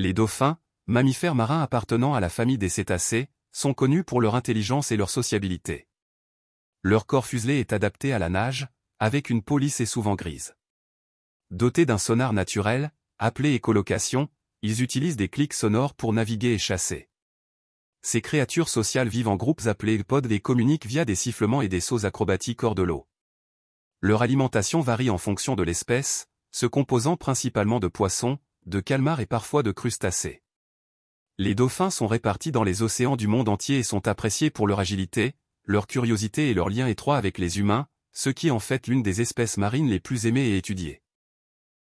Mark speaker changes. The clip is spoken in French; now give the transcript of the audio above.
Speaker 1: Les dauphins, mammifères marins appartenant à la famille des cétacés, sont connus pour leur intelligence et leur sociabilité. Leur corps fuselé est adapté à la nage, avec une peau lisse et souvent grise. Dotés d'un sonar naturel, appelé écolocation, ils utilisent des clics sonores pour naviguer et chasser. Ces créatures sociales vivent en groupes appelés pods et communiquent via des sifflements et des sauts acrobatiques hors de l'eau. Leur alimentation varie en fonction de l'espèce, se composant principalement de poissons, de calmars et parfois de crustacés. Les dauphins sont répartis dans les océans du monde entier et sont appréciés pour leur agilité, leur curiosité et leur lien étroit avec les humains, ce qui est en fait l'une des espèces marines les plus aimées et étudiées.